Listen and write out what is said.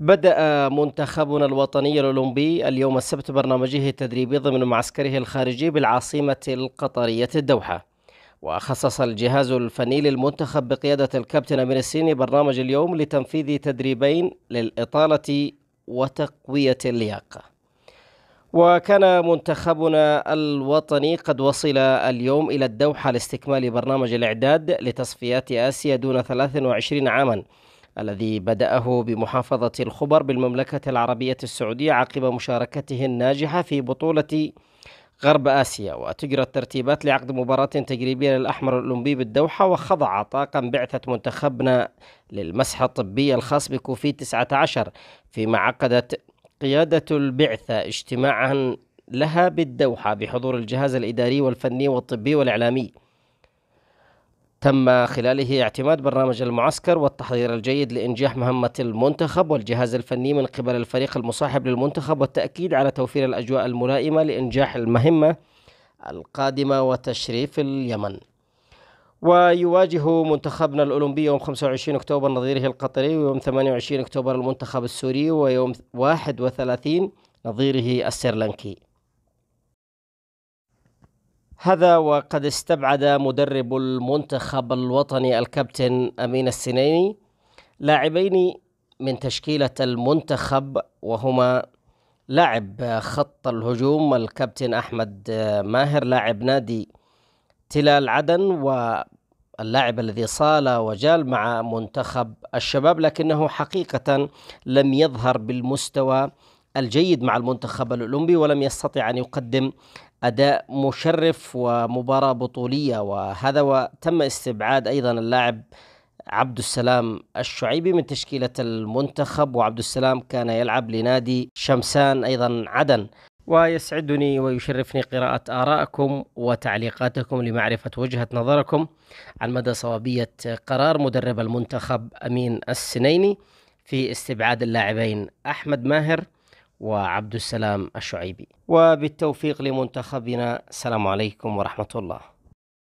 بدأ منتخبنا الوطني الأولمبي اليوم السبت برنامجه التدريبي ضمن معسكره الخارجي بالعاصمة القطرية الدوحة وخصص الجهاز الفني للمنتخب بقيادة الكابتن أمير السيني برنامج اليوم لتنفيذ تدريبين للإطالة وتقوية اللياقة وكان منتخبنا الوطني قد وصل اليوم إلى الدوحة لاستكمال برنامج الإعداد لتصفيات آسيا دون 23 عاماً الذي بدأه بمحافظة الخبر بالمملكة العربية السعودية عقب مشاركته الناجحة في بطولة غرب آسيا وتجرى الترتيبات لعقد مباراة تجريبية للأحمر الأولمبي بالدوحة وخضع طاقم بعثة منتخبنا للمسح الطبي الخاص بكوفيد 19 فيما عقدت قيادة البعثة اجتماعا لها بالدوحة بحضور الجهاز الإداري والفني والطبي والإعلامي تم خلاله اعتماد برنامج المعسكر والتحضير الجيد لإنجاح مهمة المنتخب والجهاز الفني من قبل الفريق المصاحب للمنتخب والتأكيد على توفير الأجواء الملائمة لإنجاح المهمة القادمة وتشريف اليمن ويواجه منتخبنا الأولمبي يوم 25 أكتوبر نظيره القطري ويوم 28 أكتوبر المنتخب السوري ويوم 31 نظيره السريلانكي هذا وقد استبعد مدرب المنتخب الوطني الكابتن أمين السنيني لاعبين من تشكيلة المنتخب وهما لاعب خط الهجوم الكابتن أحمد ماهر لاعب نادي تلال عدن واللاعب الذي صال وجال مع منتخب الشباب لكنه حقيقة لم يظهر بالمستوى الجيد مع المنتخب الأولمبي ولم يستطع أن يقدم أداء مشرف ومباراة بطولية وهذا وتم استبعاد أيضا اللاعب عبد السلام الشعيبي من تشكيلة المنتخب وعبد السلام كان يلعب لنادي شمسان أيضا عدن ويسعدني ويشرفني قراءة آرائكم وتعليقاتكم لمعرفة وجهة نظركم عن مدى صوابية قرار مدرب المنتخب أمين السنيني في استبعاد اللاعبين أحمد ماهر وعبد السلام الشعيبي وبالتوفيق لمنتخبنا السلام عليكم ورحمة الله